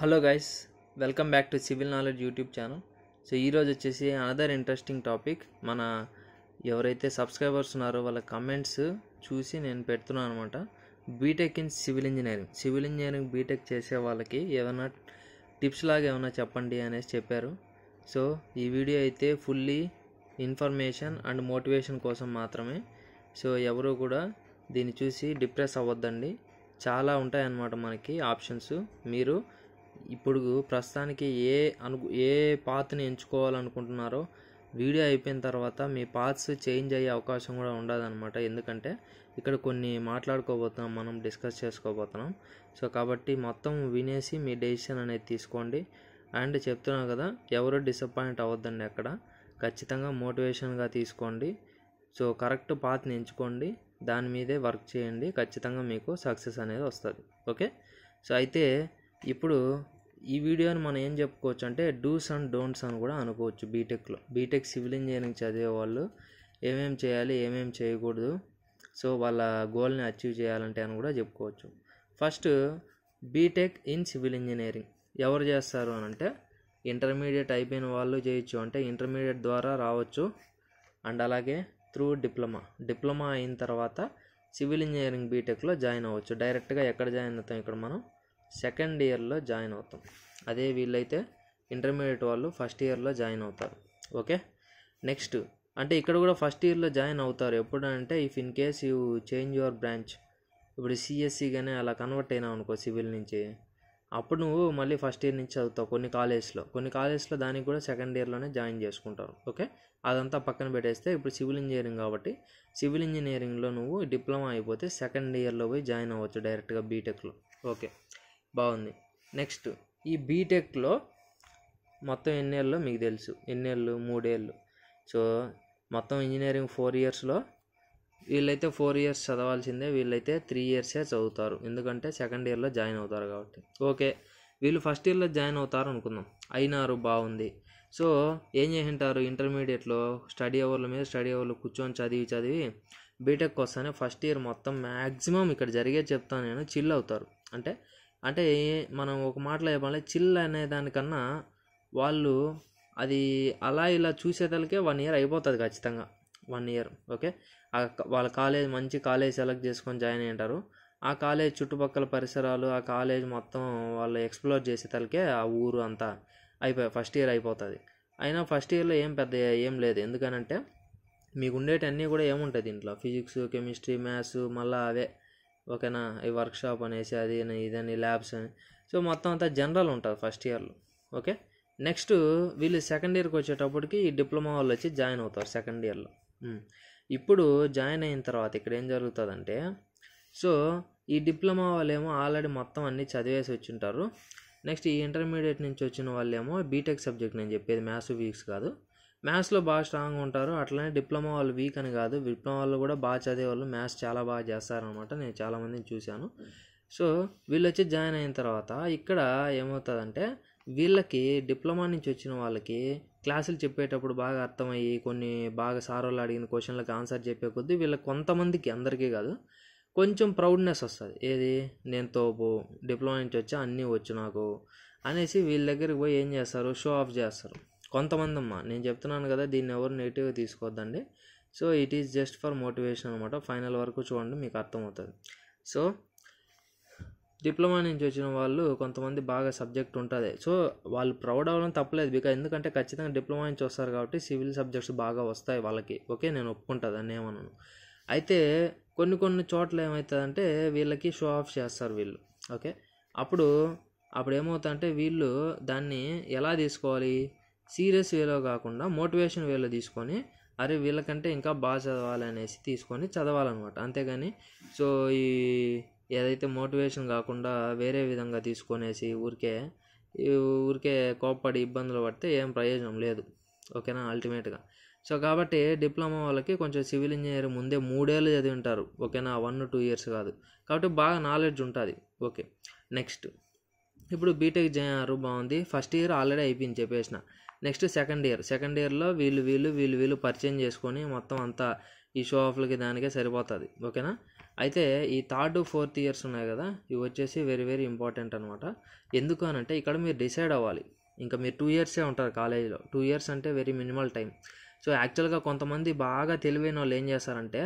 Hello guys welcome back to civil knowledge YouTube channel so ఈరోజు వచ్చేసి another interesting topic మన ఎవరైతే subscribers ఉన్నారో వాళ్ళ కమెంట్స్ చూసి నేను పెడుతున్నాను అనమాట BTech in civil engineering civil engineering BTech చేసే వాళ్ళకి ఏమైనా టిప్స్ లాగా ఏమైనా చెప్పండి అనేసి చెప్పారు సో ఈ వీడియో అయితే ఫుల్లీ ఇన్ఫర్మేషన్ అండ్ మోటివేషన్ కోసం మాత్రమే సో ఎవరు కూడా దీన్ని చూసి డిప్రెస్ అవ్వద్దండి చాలా ఉంటాయన్నమాట మనకి ఆప్షన్స్ మీరు ఇప్పుడు ప్రస్తుతానికి ఏ అను ఏ పాత్ని ఎంచుకోవాలనుకుంటున్నారో వీడియో అయిపోయిన తర్వాత మీ పాత్స్ చేంజ్ అయ్యే అవకాశం కూడా ఉండదన్నమాట ఎందుకంటే ఇక్కడ కొన్ని మాట్లాడుకోబోతున్నాం మనం డిస్కస్ చేసుకోబోతున్నాం సో కాబట్టి మొత్తం వినేసి మీ డెసిషన్ అనేది తీసుకోండి అండ్ చెప్తున్నాను కదా ఎవరు డిసప్పాయింట్ అవ్వద్దండి అక్కడ ఖచ్చితంగా మోటివేషన్గా తీసుకోండి సో కరెక్ట్ పాత్ని ఎంచుకోండి దాని మీదే వర్క్ చేయండి ఖచ్చితంగా మీకు సక్సెస్ అనేది వస్తుంది ఓకే సో అయితే ఇప్పుడు ఈ వీడియోని మనం ఏం చెప్పుకోవచ్చు అంటే డూస్ అండ్ డోంట్స్ అని కూడా అనుకోవచ్చు బీటెక్లో బీటెక్ సివిల్ ఇంజనీరింగ్ చదివే వాళ్ళు ఏమేం చేయాలి ఏమేం చేయకూడదు సో వాళ్ళ గోల్ని అచీవ్ చేయాలంటే అని కూడా చెప్పుకోవచ్చు first BTech in civil engineering ఎవరు చేస్తారు అని అంటే ఇంటర్మీడియట్ అయిపోయిన వాళ్ళు చేయొచ్చు అంటే ఇంటర్మీడియట్ ద్వారా రావచ్చు అండ్ అలాగే త్రూ డిప్లొమా డిప్లొమా అయిన తర్వాత సివిల్ ఇంజనీరింగ్ బీటెక్లో జాయిన్ అవ్వచ్చు డైరెక్ట్గా ఎక్కడ జాయిన్ అవుతాం ఇక్కడ మనం సెకండ్ ఇయర్లో జాయిన్ అవుతాం అదే వీళ్ళైతే ఇంటర్మీడియట్ వాళ్ళు ఫస్ట్ ఇయర్లో జాయిన్ అవుతారు ఓకే నెక్స్ట్ అంటే ఇక్కడ కూడా ఫస్ట్ ఇయర్లో జాయిన్ అవుతారు ఎప్పుడంటే if in case you change your branch ఇప్పుడు సిఎస్సి కానీ e అలా కన్వర్ట్ అయినావు అనుకో సివిల్ నుంచి అప్పుడు నువ్వు మళ్ళీ ఫస్ట్ ఇయర్ నుంచి చదువుతావు కొన్ని కాలేజ్లో కొన్ని కాలేజ్లో దానికి కూడా సెకండ్ ఇయర్లోనే జాయిన్ చేసుకుంటారు ఓకే అదంతా పక్కన పెట్టేస్తే ఇప్పుడు సివిల్ ఇంజనీరింగ్ కాబట్టి సివిల్ ఇంజనీరింగ్లో నువ్వు డిప్లొమా అయిపోతే సెకండ్ ఇయర్లో పోయి జాయిన్ అవ్వచ్చు డైరెక్ట్గా బీటెక్లో ఓకే బాగుంది నెక్స్ట్ ఈ బీటెక్లో మొత్తం ఎన్నేళ్ళు మీకు తెలుసు ఎన్నేళ్ళు మూడేళ్ళు సో మొత్తం ఇంజనీరింగ్ ఫోర్ ఇయర్స్లో వీళ్ళైతే ఫోర్ ఇయర్స్ చదవాల్సిందే వీళ్ళైతే త్రీ ఇయర్సే చదువుతారు ఎందుకంటే సెకండ్ ఇయర్లో జాయిన్ అవుతారు కాబట్టి ఓకే వీళ్ళు ఫస్ట్ ఇయర్లో జాయిన్ అవుతారు అనుకుందాం అయినారు బాగుంది సో ఏం చేసింటారు ఇంటర్మీడియట్లో స్టడీ అవర్ల మీద స్టడీ అవర్లు కూర్చొని చదివి చదివి బీటెక్ వస్తానే ఫస్ట్ ఇయర్ మొత్తం మ్యాక్సిమం ఇక్కడ జరిగే చెప్తాను నేను చిల్ అవుతారు అంటే అంటే మనం ఒక మాటలో చెప్పాలి చిల్ అనే దానికన్నా వాళ్ళు అది అలా ఇలా చూసేదానికే వన్ ఇయర్ అయిపోతుంది ఖచ్చితంగా వన్ ఇయర్ ఓకే వాళ్ళ కాలేజ్ మంచి కాలేజ్ సెలెక్ట్ చేసుకొని జాయిన్ అయ్యి ఉంటారు ఆ కాలేజ్ చుట్టుపక్కల పరిసరాలు ఆ కాలేజ్ మొత్తం వాళ్ళు ఎక్స్ప్లోర్ చేసేతలకే ఆ ఊరు అంతా అయిపోయి ఫస్ట్ ఇయర్ అయిపోతుంది అయినా ఫస్ట్ ఇయర్లో ఏం పెద్ద ఏం లేదు ఎందుకనంటే మీకు ఉండేటన్నీ కూడా ఏముంటాయి దీంట్లో ఫిజిక్స్ కెమిస్ట్రీ మ్యాథ్స్ మళ్ళీ అవే ఓకేనా ఈ వర్క్షాప్ అనేసి అది అని ఇదని ల్యాబ్స్ అని సో మొత్తం అంతా జనరల్ ఉంటుంది ఫస్ట్ ఇయర్లో ఓకే నెక్స్ట్ వీళ్ళు సెకండ్ ఇయర్కి వచ్చేటప్పటికి ఈ డిప్లొమా వాళ్ళు వచ్చి జాయిన్ అవుతారు సెకండ్ ఇయర్లో hmm. ఇప్పుడు జాయిన్ అయిన తర్వాత ఇక్కడ ఏం జరుగుతుందంటే సో ఈ డిప్లొమా వాళ్ళేమో ఆల్రెడీ మొత్తం అన్నీ చదివేసి ఉంటారు నెక్స్ట్ ఈ ఇంటర్మీడియట్ నుంచి వచ్చిన వాళ్ళేమో బీటెక్ సబ్జెక్ట్ నేను చెప్పేది మ్యాథ్స్ ఫిజిక్స్ కాదు మ్యాథ్స్లో బాగా స్ట్రాంగ్ ఉంటారు అట్లనే డిప్లొమా వాళ్ళు వీక్ అని కాదు డిప్లొమా వాళ్ళు కూడా బాగా చదివేవాళ్ళు మ్యాథ్స్ చాలా బాగా చేస్తారనమాట నేను చాలామందిని చూశాను సో వీళ్ళు వచ్చి జాయిన్ అయిన తర్వాత ఇక్కడ ఏమవుతుందంటే వీళ్ళకి డిప్లొమా నుంచి వచ్చిన వాళ్ళకి క్లాసులు చెప్పేటప్పుడు బాగా అర్థమయ్యి కొన్ని బాగా సార్ వాళ్ళు అడిగిన క్వశ్చన్లకు ఆన్సర్ చెప్పే కొద్దీ వీళ్ళకి కొంతమందికి అందరికీ కాదు కొంచెం ప్రౌడ్నెస్ వస్తుంది ఏది నేను తోపు డిప్లొమా నుంచి వచ్చి అన్నీ వచ్చు నాకు అనేసి వీళ్ళ దగ్గరికి పోయి ఏం చేస్తారు షో ఆఫ్ చేస్తారు కొంతమంది అమ్మ నేను చెప్తున్నాను కదా దీన్ని ఎవరు నెగిటివ్గా తీసుకోవద్దండి so it is just for motivation అనమాట ఫైనల్ వరకు చూడండి మీకు అర్థమవుతుంది సో డిప్లొమా నుంచి వచ్చిన వాళ్ళు కొంతమంది బాగా సబ్జెక్ట్ ఉంటుంది సో వాళ్ళు ప్రౌడ్ అవ్వడం తప్పలేదు బికా ఎందుకంటే ఖచ్చితంగా డిప్లొమా నుంచి వస్తారు కాబట్టి సివిల్ సబ్జెక్ట్స్ బాగా వస్తాయి వాళ్ళకి ఓకే నేను ఒప్పుకుంటుంది అని ఏమన్నాను అయితే కొన్ని కొన్ని చోట్ల ఏమవుతుందంటే వీళ్ళకి షో ఆఫ్ చేస్తారు వీళ్ళు ఓకే అప్పుడు అప్పుడు ఏమవుతుందంటే వీళ్ళు దాన్ని ఎలా తీసుకోవాలి సీరియస్ వేలో కాకుండా మోటివేషన్ వేలో తీసుకొని అరే వీళ్ళకంటే ఇంకా బాగా చదవాలి అనేసి తీసుకొని చదవాలన్నమాట అంతేగాని సో ఈ ఏదైతే మోటివేషన్ కాకుండా వేరే విధంగా తీసుకొనేసి ఊరికే ఊరికే కోప్పడి ఇబ్బందులు పడితే ఏం ప్రయోజనం లేదు ఓకేనా అల్టిమేట్గా సో కాబట్టి డిప్లొమా వాళ్ళకి కొంచెం సివిల్ ఇంజనీర్ ముందే మూడేళ్ళు చదివి ఉంటారు ఓకేనా వన్ టూ ఇయర్స్ కాదు కాబట్టి బాగా నాలెడ్జ్ ఉంటుంది ఓకే నెక్స్ట్ ఇప్పుడు బీటెక్ చేయారు బాగుంది ఫస్ట్ ఇయర్ ఆల్రెడీ అయిపోయింది చెప్పేసిన నెక్స్ట్ సెకండ్ ఇయర్ సెకండ్ ఇయర్లో వీళ్ళు వీళ్ళు వీళ్ళు వీళ్ళు పరిచయం చేసుకొని మొత్తం అంతా ఈ షో ఆఫ్లకి దానికే సరిపోతుంది ఓకేనా అయితే ఈ థర్డ్ ఫోర్త్ ఇయర్స్ ఉన్నాయి కదా ఇవి వచ్చేసి వెరీ వెరీ ఇంపార్టెంట్ అనమాట ఎందుకు అంటే ఇక్కడ మీరు డిసైడ్ అవ్వాలి ఇంకా మీరు టూ ఇయర్సే ఉంటారు కాలేజీలో టూ ఇయర్స్ అంటే వెరీ మినిమల్ టైం సో యాక్చువల్గా కొంతమంది బాగా తెలివైన వాళ్ళు ఏం చేస్తారంటే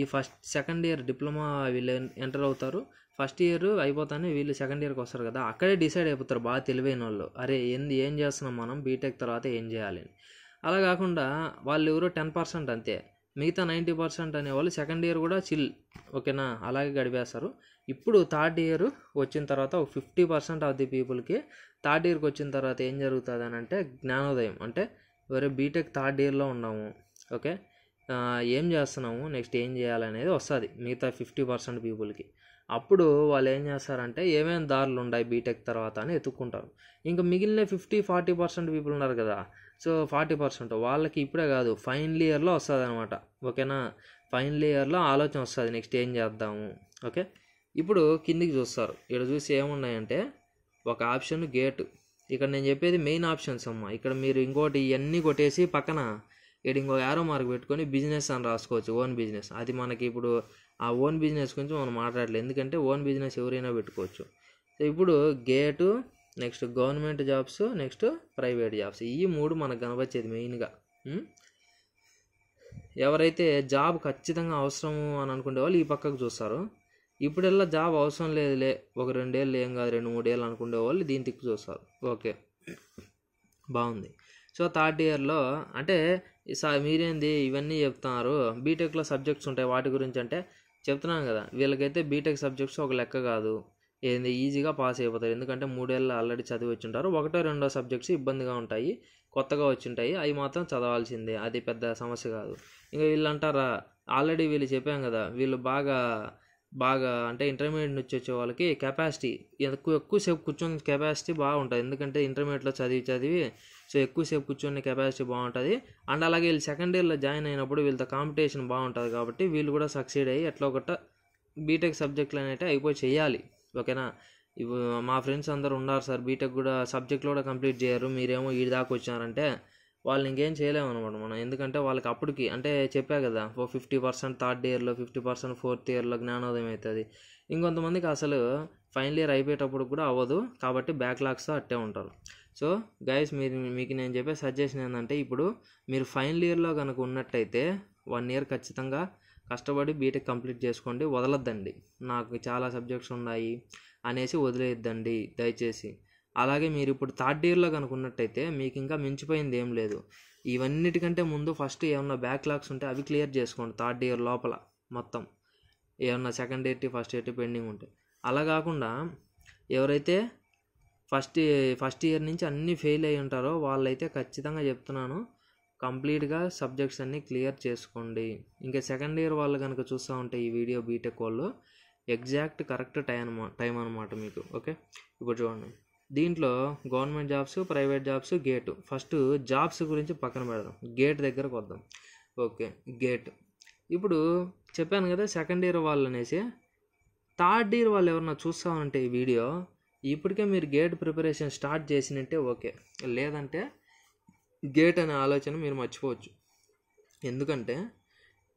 ఈ ఫస్ట్ సెకండ్ ఇయర్ డిప్లొమా వీళ్ళు ఎంటర్ అవుతారు ఫస్ట్ ఇయర్ అయిపోతానే వీళ్ళు సెకండ్ ఇయర్కి వస్తారు కదా అక్కడే డిసైడ్ అయిపోతారు బాగా తెలివైన వాళ్ళు అరే ఏంది ఏం చేస్తున్నాం మనం బీటెక్ తర్వాత ఏం చేయాలి అలా కాకుండా వాళ్ళు ఎవరో టెన్ పర్సెంట్ అంతే మిగతా నైంటీ పర్సెంట్ అనేవాళ్ళు సెకండ్ ఇయర్ కూడా చిల్ ఓకేనా అలాగే గడిపేస్తారు ఇప్పుడు థర్డ్ ఇయర్ వచ్చిన తర్వాత ఒక ఫిఫ్టీ పర్సెంట్ ఆఫ్ ది పీపుల్కి థర్డ్ ఇయర్కి వచ్చిన తర్వాత ఏం జరుగుతుంది అని అంటే జ్ఞానోదయం అంటే వేరే బీటెక్ థర్డ్ ఇయర్లో ఉన్నాము ఓకే ఏం చేస్తున్నాము నెక్స్ట్ ఏం చేయాలనేది వస్తుంది మిగతా ఫిఫ్టీ పర్సెంట్ పీపుల్కి అప్పుడు వాళ్ళు ఏం చేస్తారంటే ఏమేమి దారులు ఉన్నాయి బీటెక్ తర్వాత అని ఎత్తుక్కుంటారు ఇంకా మిగిలిన ఫిఫ్టీ ఫార్టీ పర్సెంట్ పీపుల్ ఉన్నారు కదా సో ఫార్టీ పర్సెంట్ వాళ్ళకి ఇప్పుడే కాదు ఫైనల్ ఇయర్లో వస్తుంది అనమాట ఓకేనా ఫైనల్ ఇయర్లో ఆలోచన వస్తుంది నెక్స్ట్ ఏం చేద్దాము ఓకే ఇప్పుడు కిందికి చూస్తారు ఇక్కడ చూసి ఏమున్నాయంటే ఒక ఆప్షన్ గేట్ ఇక్కడ నేను చెప్పేది మెయిన్ ఆప్షన్స్ అమ్మ ఇక్కడ మీరు ఇంకోటి ఇవన్నీ కొట్టేసి పక్కన ఇక్కడ ఇంకో యారో మార్క్ పెట్టుకొని బిజినెస్ అని రాసుకోవచ్చు ఓన్ బిజినెస్ అది మనకి ఇప్పుడు ఆ ఓన్ బిజినెస్ గురించి మనం మాట్లాడలేదు ఎందుకంటే ఓన్ బిజినెస్ ఎవరైనా పెట్టుకోవచ్చు సో ఇప్పుడు GATE next government jobs next private jobs ఈ మూడు మనకు కనబచ్చేది మెయిన్గా ఎవరైతే జాబ్ ఖచ్చితంగా అవసరము అని అనుకునే వాళ్ళు ఈ పక్కకు చూస్తారు ఇప్పుడెల్లా జాబ్ అవసరం లేదులే ఒక రెండేళ్ళు ఏం కాదు రెండు మూడేళ్ళు అనుకునే వాళ్ళు దీని తిక్కు చూస్తారు ఓకే బాగుంది సో థర్డ్ ఇయర్లో అంటే మీరేంది ఇవన్నీ చెప్తున్నారు బీటెక్లో సబ్జెక్ట్స్ ఉంటాయి వాటి గురించి అంటే చెప్తున్నాను కదా వీళ్ళకైతే బీటెక్ సబ్జెక్ట్స్ ఒక లెక్క కాదు ఏంది ఈజీగా పాస్ అయిపోతారు ఎందుకంటే మూడేళ్ళు ఆల్రెడీ చదివి వచ్చుంటారు ఒకటో రెండో సబ్జెక్ట్స్ ఇబ్బందిగా ఉంటాయి కొత్తగా వచ్చింటాయి అవి మాత్రం చదవాల్సిందే అది పెద్ద సమస్య కాదు ఇంకా వీళ్ళు అంటారా ఆల్రెడీ వీళ్ళు చెప్పాం కదా వీళ్ళు బాగా బాగా అంటే ఇంటర్మీడియట్ నుంచి వచ్చే వాళ్ళకి కెపాసిటీ ఎక్కువ ఎక్కువసేపు కూర్చొని కెపాసిటీ బాగుంటుంది ఎందుకంటే ఇంటర్మీడియట్లో చదివి చదివి సో ఎక్కువసేపు కూర్చొని కెపాసిటీ బాగుంటుంది అండ్ అలాగే వీళ్ళు సెకండ్ ఇయర్లో జాయిన్ అయినప్పుడు వీళ్ళతో కాంపిటీషన్ బాగుంటుంది కాబట్టి వీళ్ళు కూడా సక్సీడ్ అయ్యి ఎట్లా ఒకట బీటెక్ సబ్జెక్టులు అనేవి అయిపోయి చేయాలి ఓకేనా మా ఫ్రెండ్స్ అందరు ఉన్నారు సార్ బీటెక్ కూడా సబ్జెక్టులు కూడా కంప్లీట్ చేయరు మీరేమో ఈ దాకా వచ్చారంటే వాళ్ళు ఇంకేం చేయలేము అనమాట మనం ఎందుకంటే వాళ్ళకి అప్పటికి అంటే చెప్పా కదా ఓ ఫిఫ్టీ పర్సెంట్ థర్డ్ ఇయర్లో ఫిఫ్టీ పర్సెంట్ ఫోర్త్ ఇయర్లో జ్ఞానోదయం అవుతుంది ఇంకొంతమందికి అసలు ఫైనల్ ఇయర్ అయిపోయేటప్పుడు కూడా అవ్వదు కాబట్టి బ్యాక్లాగ్స్ అట్టే ఉంటారు సో గైస్ మీరు మీకు నేను చెప్పే సజెషన్ ఏంటంటే ఇప్పుడు మీరు ఫైనల్ ఇయర్లో కనుక ఉన్నట్టయితే వన్ ఇయర్ ఖచ్చితంగా కష్టపడి బీటెక్ కంప్లీట్ చేసుకోండి వదలొద్దండి నాకు చాలా సబ్జెక్ట్స్ ఉన్నాయి అనేసి వదిలేద్దండి దయచేసి అలాగే మీరు ఇప్పుడు థర్డ్ ఇయర్లో ఉన్నట్టయితే మీకు ఇంకా మించిపోయింది ఏం లేదు ఇవన్నిటికంటే ముందు ఫస్ట్ ఏమన్నా బ్యాక్లాగ్స్ ఉంటే అవి క్లియర్ చేసుకోండి థర్డ్ ఇయర్ లోపల మొత్తం ఏమన్నా సెకండ్ ఇయర్టి ఫస్ట్ ఇయర్టి పెండింగ్ ఉంటే అలా కాకుండా ఎవరైతే ఫస్ట్ ఫస్ట్ ఇయర్ నుంచి అన్నీ ఫెయిల్ అయి ఉంటారో వాళ్ళైతే ఖచ్చితంగా చెప్తున్నాను కంప్లీట్గా సబ్జెక్ట్స్ అన్నీ క్లియర్ చేసుకోండి ఇంకా సెకండ్ ఇయర్ వాళ్ళు కనుక చూస్తూ ఉంటే ఈ వీడియో బీటెక్ వాళ్ళు ఎగ్జాక్ట్ కరెక్ట్ టైం టైం అనమాట మీకు ఓకే ఇప్పుడు చూడండి దీంట్లో government jobs private jobs GATE first jobs గురించి పక్కన పెడదాం గేట్ దగ్గరకు వద్దాం ఓకే గేట్ ఇప్పుడు చెప్పాను కదా సెకండ్ ఇయర్ వాళ్ళు అనేసి థర్డ్ ఇయర్ వాళ్ళు ఎవరన్నా చూస్తామంటే ఈ వీడియో ఇప్పటికే మీరు గేట్ ప్రిపరేషన్ స్టార్ట్ చేసినట్టే ఓకే లేదంటే గేట్ అనే ఆలోచన మీరు మర్చిపోవచ్చు ఎందుకంటే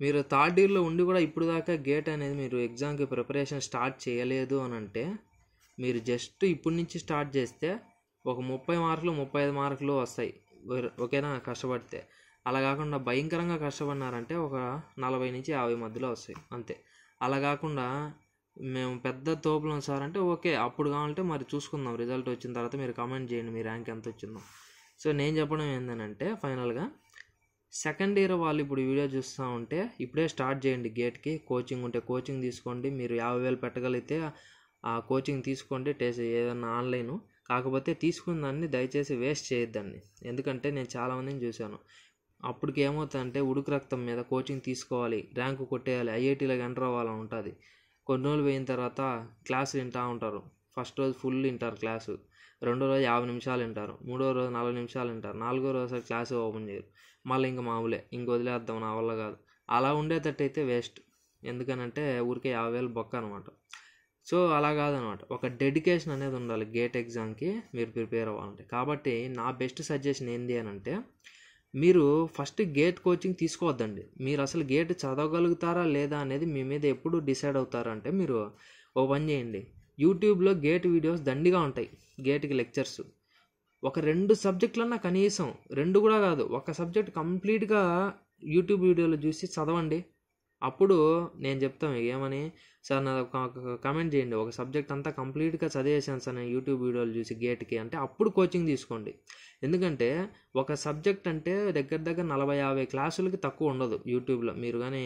మీరు థర్డ్ ఇయర్లో ఉండి కూడా ఇప్పుడు దాకా గేట్ అనేది మీరు ఎగ్జామ్కి ప్రిపరేషన్ స్టార్ట్ చేయలేదు అని అంటే మీరు జస్ట్ ఇప్పటి నుంచి స్టార్ట్ చేస్తే ఒక ముప్పై మార్కులు ముప్పై ఐదు మార్కులు వస్తాయి ఒకేనా కష్టపడితే అలా కాకుండా భయంకరంగా కష్టపడినారంటే ఒక నలభై నుంచి యాభై మధ్యలో వస్తాయి అంతే అలా కాకుండా మేము పెద్ద తోపులు సార్ అంటే ఓకే అప్పుడు కావాలంటే మరి చూసుకుందాం రిజల్ట్ వచ్చిన తర్వాత మీరు కామెంట్ చేయండి మీ ర్యాంక్ ఎంత వచ్చిందో సో నేను చెప్పడం ఏంటంటే ఫైనల్గా సెకండ్ ఇయర్ వాళ్ళు ఇప్పుడు వీడియో చూస్తూ ఉంటే ఇప్పుడే స్టార్ట్ చేయండి గేట్కి కోచింగ్ ఉంటే కోచింగ్ తీసుకోండి మీరు యాభై వేలు పెట్టగలిగితే ఆ కోచింగ్ తీసుకోండి టేస్ ఏదైనా ఆన్లైన్ కాకపోతే తీసుకున్న దాన్ని దయచేసి వేస్ట్ చేయొద్దండి ఎందుకంటే నేను చాలామందిని చూశాను అప్పటికి ఏమవుతుందంటే ఉడుకు రక్తం మీద కోచింగ్ తీసుకోవాలి ర్యాంకు కొట్టేయాలి ఐఐటీలకు ఎంటర్ అవ్వాలని ఉంటుంది కొన్ని రోజులు పోయిన తర్వాత క్లాసులు వింటూ ఉంటారు ఫస్ట్ రోజు ఫుల్ వింటారు క్లాసు రెండో రోజు యాభై నిమిషాలు వింటారు మూడో రోజు నలభై నిమిషాలు వింటారు నాలుగో రోజు సార్ క్లాసు ఓపెన్ చేయరు మళ్ళీ ఇంకా మామూలే ఇంక వదిలేద్దాం నా వల్ల కాదు అలా ఉండేటట్టయితే వేస్ట్ ఎందుకనంటే ఊరికే యాభై వేలు బొక్క అనమాట సో అలా కాదనమాట ఒక డెడికేషన్ అనేది ఉండాలి గేట్ ఎగ్జామ్కి మీరు ప్రిపేర్ అవ్వాలంటే కాబట్టి నా బెస్ట్ సజెషన్ ఏంటి అని అంటే మీరు ఫస్ట్ గేట్ కోచింగ్ తీసుకోవద్దండి మీరు అసలు గేట్ చదవగలుగుతారా లేదా అనేది మీ మీద ఎప్పుడు డిసైడ్ అవుతారంటే మీరు ఓ పని చేయండి యూట్యూబ్లో గేట్ వీడియోస్ దండిగా ఉంటాయి గేట్కి లెక్చర్స్ ఒక రెండు సబ్జెక్టులన్నా కనీసం రెండు కూడా కాదు ఒక సబ్జెక్ట్ కంప్లీట్గా యూట్యూబ్ వీడియోలు చూసి చదవండి అప్పుడు నేను చెప్తాను ఏమని సార్ ఒక కమెంట్ చేయండి ఒక సబ్జెక్ట్ అంతా కంప్లీట్గా చదివేసాను సార్ నేను యూట్యూబ్ వీడియోలు చూసి గేట్కి అంటే అప్పుడు కోచింగ్ తీసుకోండి ఎందుకంటే ఒక సబ్జెక్ట్ అంటే దగ్గర దగ్గర నలభై యాభై క్లాసులకి తక్కువ ఉండదు యూట్యూబ్లో మీరు కానీ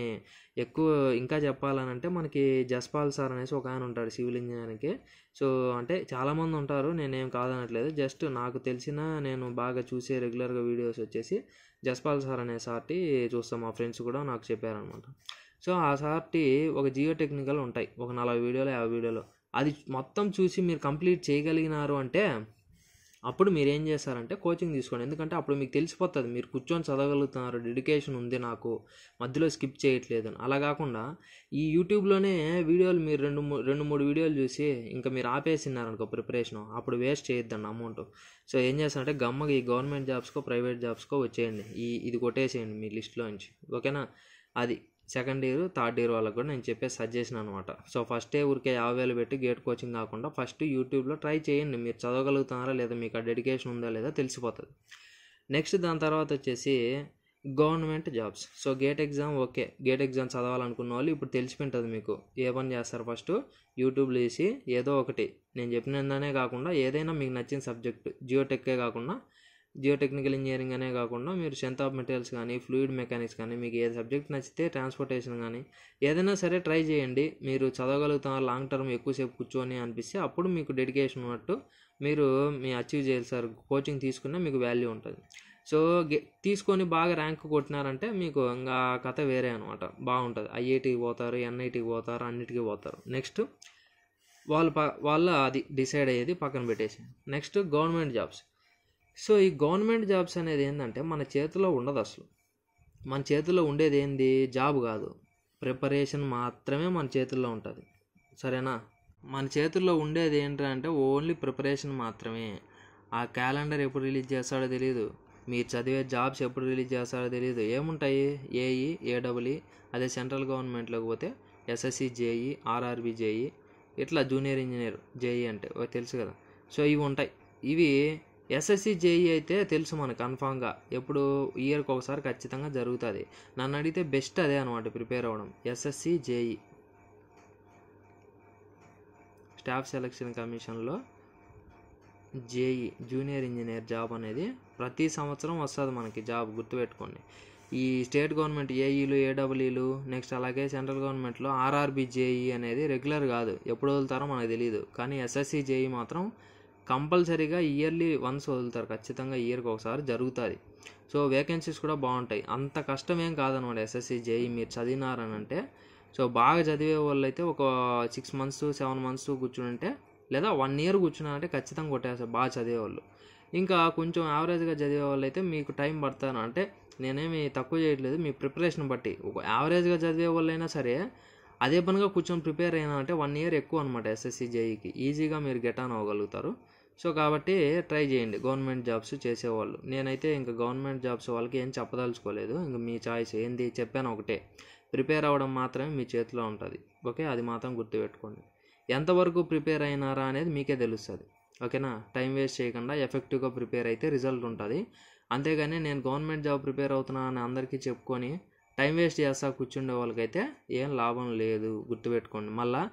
ఎక్కువ ఇంకా చెప్పాలని అంటే మనకి జస్పాల్ సార్ అనేసి ఒక ఆయన ఉంటాడు సివిల్ ఇంజనీరింగ్కి సో అంటే చాలామంది ఉంటారు నేనేం కాదనట్లేదు జస్ట్ నాకు తెలిసిన నేను బాగా చూసే రెగ్యులర్గా వీడియోస్ వచ్చేసి జస్పాల్ సార్ అనే సార్టి చూస్తాం మా ఫ్రెండ్స్ కూడా నాకు చెప్పారనమాట సో ఆ సార్టి ఒక జియో టెక్నికల్ ఉంటాయి ఒక నలభై వీడియోలు యాభై వీడియోలు అది మొత్తం చూసి మీరు కంప్లీట్ చేయగలిగినారు అంటే అప్పుడు మీరు ఏం చేస్తారంటే కోచింగ్ తీసుకోండి ఎందుకంటే అప్పుడు మీకు తెలిసిపోతుంది మీరు కూర్చొని చదవగలుగుతున్నారు డెడికేషన్ ఉంది నాకు మధ్యలో స్కిప్ చేయట్లేదు అలా కాకుండా ఈ యూట్యూబ్లోనే వీడియోలు మీరు రెండు రెండు మూడు వీడియోలు చూసి ఇంకా మీరు ఆపేసినారనుకో ప్రిపరేషన్ అప్పుడు వేస్ట్ చేయొద్దండి అమౌంట్ సో ఏం చేస్తారంటే గమ్మగా ఈ గవర్నమెంట్ జాబ్స్కో ప్రైవేట్ జాబ్స్కో వచ్చేయండి ఈ ఇది కొట్టేసేయండి మీ లిస్ట్లో నుంచి ఓకేనా అది సెకండ్ ఇయర్ థర్డ్ ఇయర్ వాళ్ళకి కూడా నేను చెప్పే సజెషన్ అనమాట సో ఫస్ట్ ఏ ఊరికే యాభై వేలు పెట్టి గేట్ కోచింగ్ కాకుండా ఫస్ట్ యూట్యూబ్లో ట్రై చేయండి మీరు చదవగలుగుతున్నారా లేదా మీకు ఆ డెడికేషన్ ఉందా లేదా తెలిసిపోతుంది నెక్స్ట్ దాని తర్వాత వచ్చేసి government jobs so GATE exam okay GATE exam చదవాలనుకున్న వాళ్ళు ఇప్పుడు తెలిసిపోయింటుంది మీకు ఏ పని చేస్తారు ఫస్ట్ యూట్యూబ్లో వేసి ఏదో ఒకటి నేను చెప్పినందనే కాకుండా ఏదైనా మీకు నచ్చిన సబ్జెక్ట్ జియోటెక్కే కాకుండా జియోటెక్నికల్ ఇంజనీరింగ్ అనే కాకుండా మీరు స్ట్రెంత్ ఆఫ్ మెటీరియల్స్ కానీ ఫ్లూయిడ్ మెకానిక్స్ కానీ మీకు ఏ సబ్జెక్ట్ నచ్చితే ట్రాన్స్పోర్టేషన్ కానీ ఏదైనా సరే ట్రై చేయండి మీరు చదవగలుగుతారు లాంగ్ టర్మ్ ఎక్కువసేపు కూర్చొని అనిపిస్తే అప్పుడు మీకు డెడికేషన్ ఉన్నట్టు మీరు మీ అచీవ్ చేయాలి సార్ కోచింగ్ తీసుకున్నా మీకు వాల్యూ ఉంటుంది సో తీసుకొని బాగా ర్యాంక్ కొట్టినారంటే మీకు ఇంకా కథ వేరే అనమాట బాగుంటుంది ఐఐటికి పోతారు ఎన్ఐటికి పోతారు అన్నిటికీ పోతారు నెక్స్ట్ వాళ్ళు ప వాళ్ళ అది డిసైడ్ అయ్యేది పక్కన పెట్టేసి నెక్స్ట్ గవర్నమెంట్ జాబ్స్ సో ఈ గవర్నమెంట్ జాబ్స్ అనేది ఏంటంటే మన చేతిలో ఉండదు అసలు మన చేతిలో ఉండేది ఏంది జాబ్ కాదు ప్రిపరేషన్ మాత్రమే మన చేతుల్లో ఉంటుంది సరేనా మన చేతుల్లో ఉండేది ఏంటంటే ఓన్లీ ప్రిపరేషన్ మాత్రమే ఆ క్యాలెండర్ ఎప్పుడు రిలీజ్ చేస్తాడో తెలియదు మీరు చదివే జాబ్స్ ఎప్పుడు రిలీజ్ చేస్తాడో తెలియదు ఏముంటాయి ఏఈ ఏడబ్ల్ఈ అదే సెంట్రల్ గవర్నమెంట్లోకి పోతే ఎస్ఎస్సి జేఈ ఆర్ఆర్బి జేఈ ఇట్లా జూనియర్ ఇంజనీర్ జేఈ అంటే తెలుసు కదా సో ఇవి ఉంటాయి ఇవి ఎస్ఎస్సి జేఈ e అయితే తెలుసు మనకు కన్ఫామ్గా ఎప్పుడు ఇయర్కి ఒకసారి ఖచ్చితంగా జరుగుతుంది నన్ను అడిగితే బెస్ట్ అదే అనమాట ప్రిపేర్ అవ్వడం ఎస్ఎస్సి జేఈ స్టాఫ్ సెలక్షన్ కమిషన్లో జేఈ జూనియర్ ఇంజనీర్ జాబ్ అనేది ప్రతి సంవత్సరం వస్తుంది మనకి జాబ్ గుర్తుపెట్టుకోండి ఈ స్టేట్ గవర్నమెంట్ ఏఈలు ఏడబ్ల్యూలు నెక్స్ట్ అలాగే సెంట్రల్ గవర్నమెంట్లో ఆర్ఆర్బి జేఈ అనేది రెగ్యులర్ కాదు ఎప్పుడు వదులుతారో మనకు తెలియదు కానీ ఎస్ఎస్సి జేఈ e మాత్రం కంపల్సరీగా ఇయర్లీ వన్స్ వదులుతారు ఖచ్చితంగా ఇయర్కి ఒకసారి జరుగుతుంది సో వేకెన్సీస్ కూడా బాగుంటాయి అంత కష్టం ఏం కాదనమాట ఎస్ఎస్సి జేఈ మీరు చదివినారని అంటే సో బాగా చదివే వాళ్ళు అయితే ఒక సిక్స్ మంత్స్ సెవెన్ మంత్స్ కూర్చుంటే లేదా వన్ ఇయర్ కూర్చున్నారంటే ఖచ్చితంగా కొట్టేస్తారు బాగా చదివేవాళ్ళు ఇంకా కొంచెం యావరేజ్గా చదివే వాళ్ళు అయితే మీకు టైం పడతాను అంటే నేనేమి తక్కువ చేయట్లేదు మీ ప్రిపరేషన్ బట్టి ఒక యావరేజ్గా చదివే వాళ్ళైనా సరే అదే పనిగా కూర్చొని ప్రిపేర్ అయినా అంటే వన్ ఇయర్ ఎక్కువ అనమాట ఎస్ఎస్సి జేఈకి ఈజీగా మీరు గెట్ ఆన్ అవ్వగలుగుతారు సో కాబట్టి ట్రై చేయండి గవర్నమెంట్ జాబ్స్ చేసేవాళ్ళు నేనైతే ఇంకా గవర్నమెంట్ జాబ్స్ వాళ్ళకి ఏం చెప్పదలుచుకోలేదు ఇంకా మీ చాయిస్ ఏంది చెప్పాను ఒకటే ప్రిపేర్ అవ్వడం మాత్రమే మీ చేతిలో ఉంటుంది ఓకే అది మాత్రం గుర్తుపెట్టుకోండి ఎంతవరకు ప్రిపేర్ అయినారా అనేది మీకే తెలుస్తుంది ఓకేనా టైం వేస్ట్ చేయకుండా ఎఫెక్టివ్గా ప్రిపేర్ అయితే రిజల్ట్ ఉంటుంది అంతేగాని నేను గవర్నమెంట్ జాబ్ ప్రిపేర్ అవుతున్నా అని అందరికీ చెప్పుకొని టైం వేస్ట్ చేస్తా కూర్చుండే వాళ్ళకైతే ఏం లాభం లేదు గుర్తుపెట్టుకోండి మళ్ళీ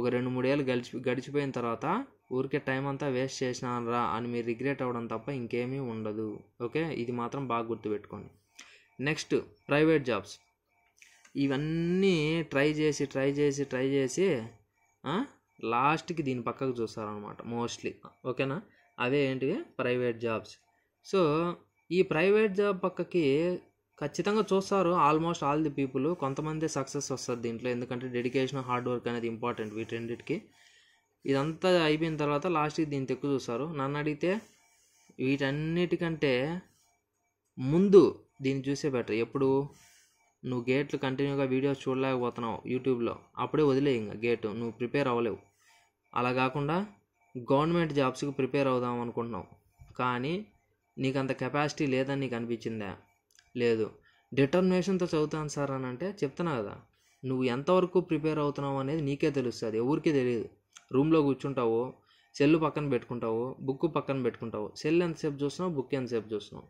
ఒక రెండు మూడేళ్ళు గడిచి గడిచిపోయిన తర్వాత ఊరికే టైం అంతా వేస్ట్ చేసినారా అని మీరు రిగ్రెట్ అవ్వడం తప్ప ఇంకేమీ ఉండదు ఓకే ఇది మాత్రం బాగా గుర్తుపెట్టుకోండి నెక్స్ట్ ప్రైవేట్ జాబ్స్ ఇవన్నీ ట్రై చేసి ట్రై చేసి ట్రై చేసి లాస్ట్కి దీని పక్కకు చూస్తారనమాట మోస్ట్లీ ఓకేనా అదే ఏంటివి ప్రైవేట్ జాబ్స్ సో ఈ ప్రైవేట్ జాబ్ పక్కకి ఖచ్చితంగా చూస్తారు ఆల్మోస్ట్ ఆల్ ది పీపుల్ కొంతమంది సక్సెస్ వస్తుంది దీంట్లో ఎందుకంటే డెడికేషన్ హార్డ్ వర్క్ అనేది ఇంపార్టెంట్ వీటి రెండింటికి ఇదంతా అయిపోయిన తర్వాత లాస్ట్కి దీన్ని తెక్కు చూస్తారు నన్ను అడిగితే వీటన్నిటికంటే ముందు దీన్ని చూసే బెటర్ ఎప్పుడు నువ్వు గేట్లు కంటిన్యూగా వీడియోస్ చూడలేకపోతున్నావు యూట్యూబ్లో అప్పుడే వదిలే ఇంకా గేటు నువ్వు ప్రిపేర్ అవ్వలేవు అలా కాకుండా గవర్నమెంట్ జాబ్స్కి ప్రిపేర్ అవుదాం అనుకుంటున్నావు కానీ నీకు అంత కెపాసిటీ లేదని నీకు అనిపించిందా లేదు డిటర్మినేషన్తో చదువుతాను సార్ అని అంటే చెప్తున్నా కదా నువ్వు ఎంతవరకు ప్రిపేర్ అవుతున్నావు అనేది నీకే తెలుస్తుంది ఎవరికీ తెలియదు రూమ్లో కూర్చుంటావు సెల్ పక్కన పెట్టుకుంటావు బుక్ పక్కన పెట్టుకుంటావు సెల్ ఎంతసేపు చూస్తున్నావు బుక్ ఎంతసేపు చూస్తున్నావు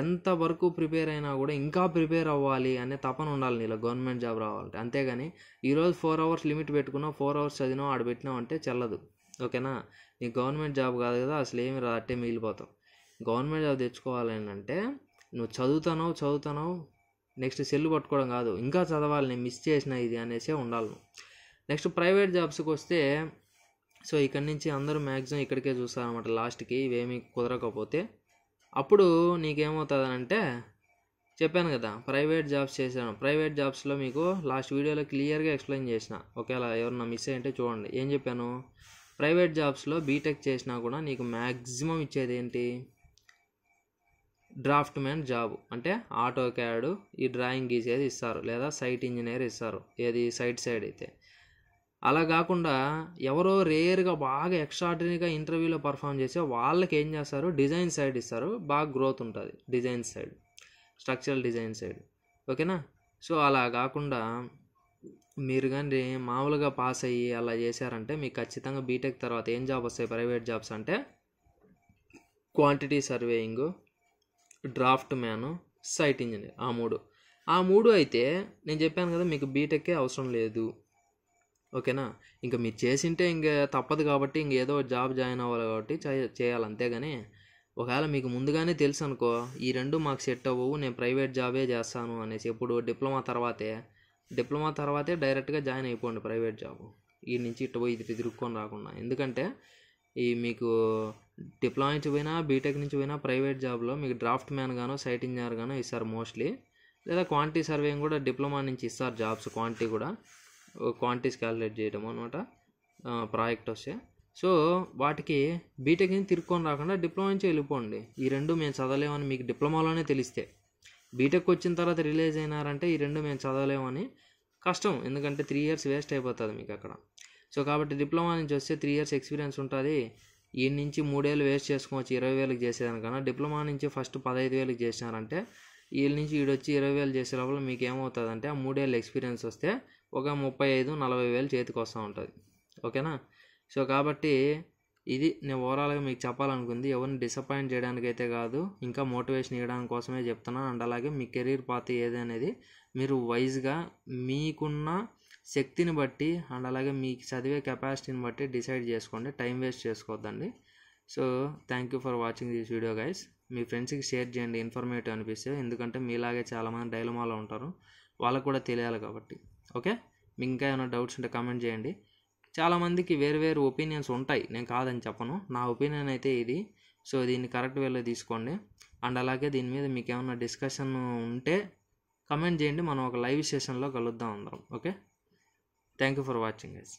ఎంత వరకు ప్రిపేర్ అయినా కూడా ఇంకా ప్రిపేర్ అవ్వాలి అనే తపన ఉండాలి నీలో గవర్నమెంట్ జాబ్ రావాలంటే అంతేగాని ఈరోజు ఫోర్ అవర్స్ లిమిట్ పెట్టుకున్నావు ఫోర్ అవర్స్ చదివినావు ఆడ పెట్టినావు అంటే చెల్లదు ఓకేనా నీ గవర్నమెంట్ జాబ్ కాదు కదా అసలు ఏమి రాట్టే మిగిలిపోతావు గవర్నమెంట్ జాబ్ తెచ్చుకోవాలని అంటే నువ్వు చదువుతానో చదువుతానో నెక్స్ట్ సెల్ పట్టుకోవడం కాదు ఇంకా చదవాలి నేను మిస్ చేసిన ఇది అనేసే ఉండాలి నెక్స్ట్ ప్రైవేట్ జాబ్స్కి వస్తే సో ఇక్కడ నుంచి అందరూ మ్యాక్సిమం ఇక్కడికే చూస్తారనమాట లాస్ట్కి ఇవేమీ కుదరకపోతే అప్పుడు నీకేమవుతుందనంటే చెప్పాను కదా ప్రైవేట్ జాబ్స్ చేశాను ప్రైవేట్ జాబ్స్లో మీకు లాస్ట్ వీడియోలో క్లియర్గా ఎక్స్ప్లెయిన్ చేసిన ఒకవేళ ఎవరన్నా మిస్ అయ్యంటే చూడండి ఏం చెప్పాను ప్రైవేట్ జాబ్స్లో బీటెక్ చేసినా కూడా నీకు మ్యాక్సిమం ఇచ్చేది ఏంటి డ్రాఫ్ట్ మ్యాన్ జాబ్ అంటే ఆటో క్యాడ్ ఈ డ్రాయింగ్ గీసేది ఇస్తారు లేదా సైట్ ఇంజనీర్ ఇస్తారు ఏది సైట్ సైడ్ అయితే అలా కాకుండా ఎవరో రేర్గా బాగా ఎక్స్ట్రాడినరీగా ఇంటర్వ్యూలో పర్ఫామ్ చేసే వాళ్ళకి ఏం చేస్తారు డిజైన్ సైడ్ ఇస్తారు బాగా గ్రోత్ ఉంటుంది design side structural design side ఓకేనా సో అలా కాకుండా మీరు కానీ మామూలుగా పాస్ అయ్యి అలా చేశారంటే మీకు ఖచ్చితంగా బీటెక్ తర్వాత ఏం జాబ్ వస్తాయి ప్రైవేట్ జాబ్స్ అంటే quantity surveying draft man site engineer ఆ మూడు ఆ మూడు అయితే నేను చెప్పాను కదా మీకు బీటెక్కే అవసరం లేదు ఓకేనా ఇంకా మీరు చేసింటే ఇంక తప్పదు కాబట్టి ఇంక ఏదో జాబ్ జాయిన్ అవ్వాలి కాబట్టి చేయాలి అంతేగాని ఒకవేళ మీకు ముందుగానే తెలుసు అనుకో ఈ రెండు మాకు సెట్ అవ్వవు నేను ప్రైవేట్ జాబే చేస్తాను అనేసి ఇప్పుడు డిప్లొమా తర్వాతే డిప్లొమా తర్వాతే డైరెక్ట్గా జాయిన్ అయిపోండి ప్రైవేట్ జాబ్ ఈ నుంచి ఇటు పోయి ఇది తిరుక్కొని రాకుండా ఎందుకంటే ఈ మీకు డిప్లొమా నుంచి పోయినా బీటెక్ నుంచి పోయినా ప్రైవేట్ జాబ్లో మీకు డ్రాఫ్ట్ మ్యాన్ గానో సైట్ ఇంజనీర్ గానో ఇస్తారు మోస్ట్లీ లేదా క్వాంటిటీ సర్వేయింగ్ కూడా డిప్లొమా నుంచి ఇస్తారు జాబ్స్ క్వాంటిటీ కూడా క్వాంటిటీస్ క్యాలిక్యులేట్ చేయడం అనమాట ప్రాజెక్ట్ వస్తే సో వాటికి బీటెక్ నుంచి తిరుక్కొని రాకుండా డిప్లొమా నుంచి వెళ్ళిపోండి ఈ రెండు మేము చదవలేమని మీకు డిప్లొమాలోనే తెలిస్తే బీటెక్ వచ్చిన తర్వాత రిలీజ్ అయినారంటే ఈ రెండు మేము చదవలేమని కష్టం ఎందుకంటే త్రీ ఇయర్స్ వేస్ట్ అయిపోతుంది మీకు అక్కడ సో కాబట్టి డిప్లొమా నుంచి వస్తే త్రీ ఇయర్స్ ఎక్స్పీరియన్స్ ఉంటుంది ఈ నుంచి మూడేళ్ళు వేస్ట్ చేసుకోవచ్చు ఇరవై వేలకు చేసేదానికన్నా డిప్లొమా నుంచి ఫస్ట్ పదహైదు వేలకు చేసినారంటే వీళ్ళ నుంచి వీడొచ్చి ఇరవై వేలు చేసే లోపల మీకు ఏమవుతుందంటే ఆ మూడేళ్ళు ఎక్స్పీరియన్స్ వస్తే ఒక ముప్పై ఐదు నలభై వేలు చేతికి వస్తూ ఉంటుంది ఓకేనా సో కాబట్టి ఇది నేను ఓవరాల్గా మీకు చెప్పాలనుకుంది ఎవరిని డిసప్పాయింట్ చేయడానికైతే కాదు ఇంకా మోటివేషన్ ఇవ్వడానికి కోసమే చెప్తున్నా అండ్ అలాగే మీ కెరీర్ పాత ఏది అనేది మీరు వైజ్గా మీకున్న శక్తిని బట్టి అండ్ అలాగే మీకు చదివే కెపాసిటీని బట్టి డిసైడ్ చేసుకోండి టైం వేస్ట్ చేసుకోవద్దండి so thank you for watching this video guys మీ ఫ్రెండ్స్కి షేర్ చేయండి ఇన్ఫర్మేటివ్ అనిపిస్తే ఎందుకంటే మీలాగే చాలామంది డైలమాలో ఉంటారు వాళ్ళకు కూడా తెలియాలి కాబట్టి ఓకే మీకు ఇంకా ఏమైనా డౌట్స్ ఉంటే కామెంట్ చేయండి చాలామందికి వేరు వేరు ఒపీనియన్స్ ఉంటాయి నేను కాదని చెప్పను నా ఒపీనియన్ అయితే ఇది సో దీన్ని కరెక్ట్ వేలో తీసుకోండి అండ్ అలాగే దీని మీద మీకు ఏమైనా డిస్కషన్ ఉంటే కమెంట్ చేయండి మనం ఒక లైవ్ సెషన్లో కలుద్దాం అందరం okay thank you for watching guys